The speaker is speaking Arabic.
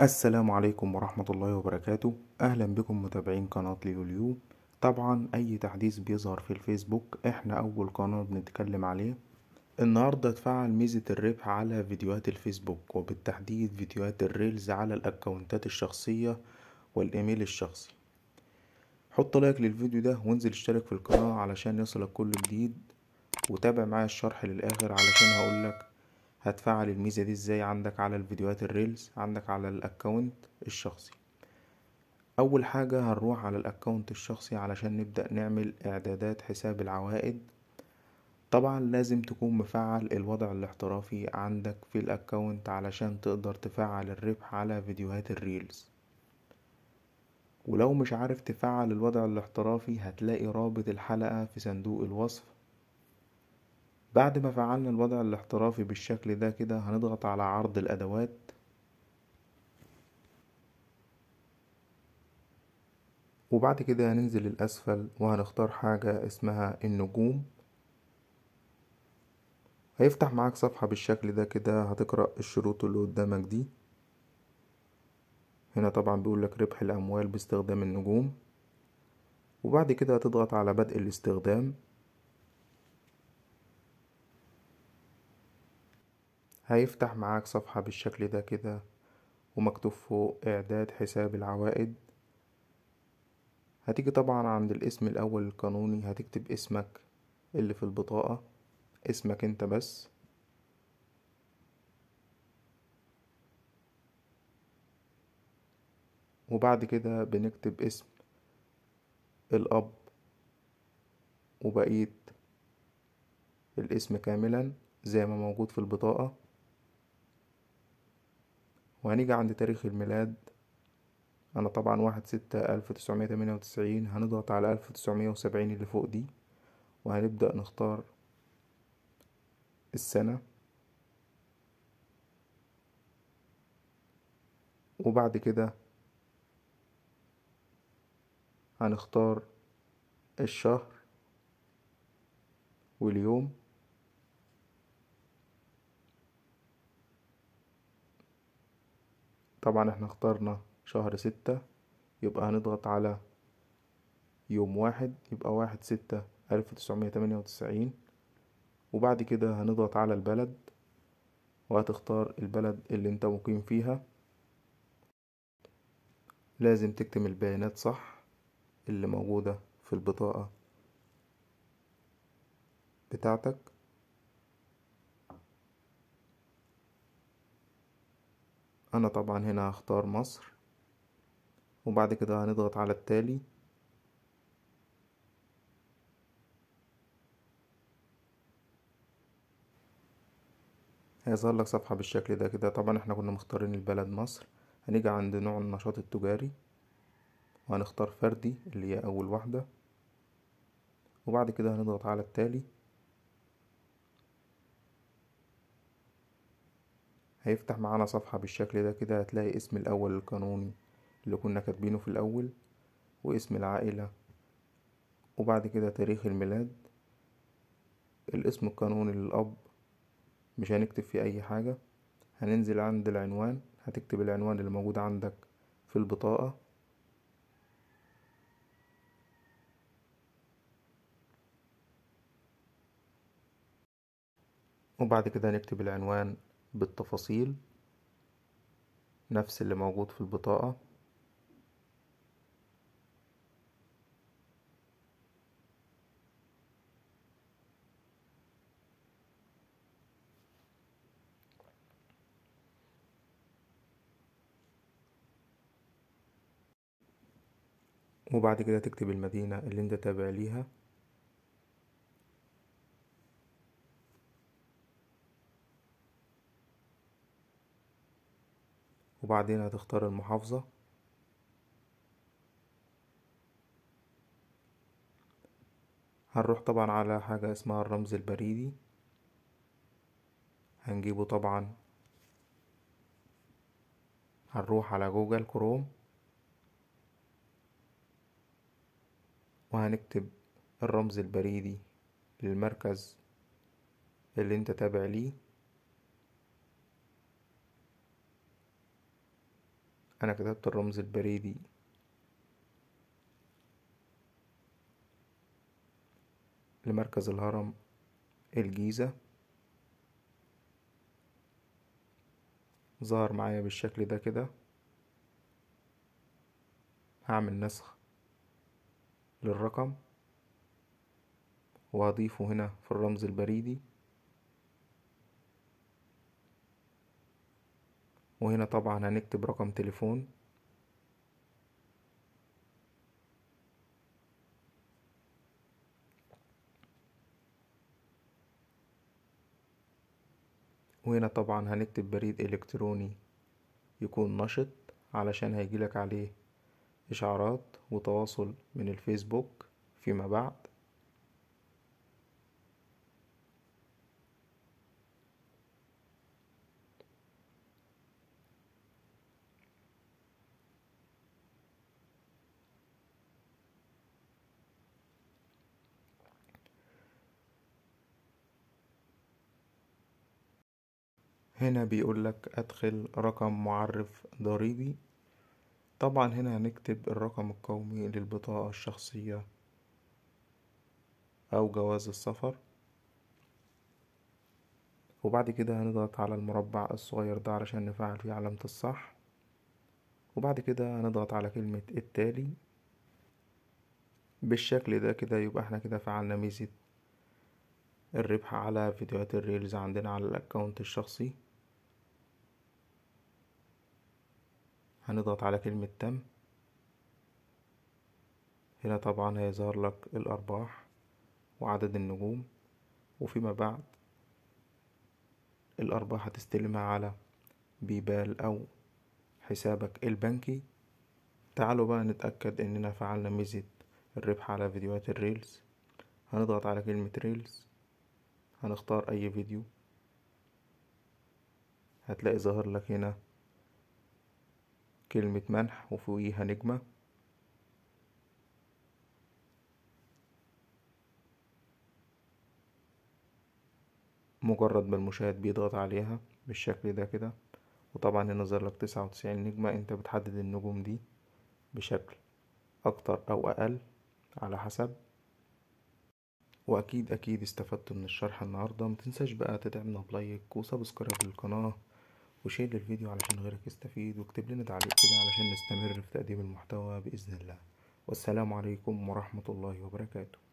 السلام عليكم ورحمة الله وبركاته أهلا بكم متابعين قناة ليلو اليوم طبعا أي تحديث بيظهر في الفيسبوك احنا أول قناة بنتكلم عليه النهاردة اتفعل ميزة الربح على فيديوهات الفيسبوك وبالتحديد فيديوهات الريلز على الأكونتات الشخصية والإيميل الشخصي حط لايك للفيديو ده وانزل اشترك في القناة علشان يصلك كل جديد وتابع معايا الشرح للآخر علشان هقولك هتفعل الميزة دي ازاي عندك على الفيديوهات الريلز عندك على الاكونت الشخصي اول حاجة هنروح على الاكونت الشخصي علشان نبدأ نعمل اعدادات حساب العوائد طبعا لازم تكون مفعل الوضع الاحترافي عندك في الاكونت علشان تقدر تفعل الربح على فيديوهات الريلز ولو مش عارف تفعل الوضع الاحترافي هتلاقي رابط الحلقة في صندوق الوصف بعد ما فعلنا الوضع الاحترافي بالشكل ده كده هنضغط على عرض الأدوات وبعد كده هننزل للأسفل وهنختار حاجة اسمها النجوم هيفتح معاك صفحة بالشكل ده كده هتقرأ الشروط اللي قدامك دي هنا طبعا بيقول لك ربح الأموال باستخدام النجوم وبعد كده هتضغط على بدء الاستخدام هيفتح معاك صفحة بالشكل ده كده ومكتوب فوق إعداد حساب العوائد هتيجي طبعا عند الاسم الأول القانوني هتكتب اسمك اللي في البطاقة اسمك انت بس وبعد كده بنكتب اسم الأب وبقية الاسم كاملا زي ما موجود في البطاقة وهنيجي عند تاريخ الميلاد أنا طبعا واحد ستة ألف تسعمية تمانية وتسعين هنضغط على ألف تسعمية وسبعين اللي فوق دي وهنبدأ نختار السنة وبعد كده هنختار الشهر واليوم طبعا احنا اخترنا شهر ستة يبقى هنضغط على يوم واحد يبقى واحد ستة ألف تسعمية تمانية وتسعين وبعد كده هنضغط على البلد وهتختار البلد اللي انت مقيم فيها لازم تكتم البيانات صح اللي موجودة في البطاقة بتاعتك انا طبعا هنا هختار مصر وبعد كده هنضغط على التالي هيظهر لك صفحة بالشكل ده كده طبعا احنا كنا مختارين البلد مصر هنيجي عند نوع النشاط التجاري وهنختار فردي اللي هي اول واحدة وبعد كده هنضغط على التالي هيفتح معانا صفحة بالشكل ده كده هتلاقي اسم الأول القانوني اللي كنا كاتبينه في الأول واسم العائلة وبعد كده تاريخ الميلاد الاسم القانوني للأب مش هنكتب فيه أي حاجة هننزل عند العنوان هتكتب العنوان اللي موجود عندك في البطاقة وبعد كده هنكتب العنوان بالتفاصيل نفس اللي موجود في البطاقة وبعد كده تكتب المدينة اللي انت تابع ليها وبعدين هتختار المحافظة هنروح طبعا على حاجة اسمها الرمز البريدي هنجيبه طبعا هنروح على جوجل كروم وهنكتب الرمز البريدي للمركز اللي انت تابع ليه أنا كتبت الرمز البريدي لمركز الهرم الجيزة ظهر معايا بالشكل ده كده هعمل نسخ للرقم وهضيفه هنا في الرمز البريدي وهنا طبعا هنكتب رقم تليفون وهنا طبعا هنكتب بريد الكتروني يكون نشط علشان هيجيلك عليه اشعارات وتواصل من الفيسبوك فيما بعد هنا بيقول لك ادخل رقم معرف ضريبي طبعا هنا هنكتب الرقم القومي للبطاقة الشخصية او جواز السفر وبعد كده هنضغط على المربع الصغير ده علشان نفعل فيه علامة الصح وبعد كده هنضغط على كلمة التالي بالشكل ده كده يبقى احنا كده فعلنا ميزة الربح على فيديوهات الريلز عندنا على الاكونت الشخصي هنضغط على كلمة تم هنا طبعا هيظهر لك الأرباح وعدد النجوم وفيما بعد الأرباح هتستلمها على بيبال أو حسابك البنكي تعالوا بقى نتأكد إننا فعلنا ميزة الربح على فيديوهات الريلز هنضغط على كلمة ريلز هنختار أي فيديو هتلاقي ظاهر لك هنا كلمة منح وفوقيها نجمة مجرد ما المشاهد بيضغط عليها بالشكل ده كده وطبعا هنا لك تسعة وتسعين نجمة انت بتحدد النجوم دي بشكل اكتر او اقل على حسب واكيد اكيد استفدت من الشرح النهارده متنساش بقى تدعمنا بلايك وسبسكرايب للقناه وشير للفيديو علشان غيرك يستفيد واكتب لنا تعليق كده علشان نستمر في تقديم المحتوى بإذن الله والسلام عليكم ورحمة الله وبركاته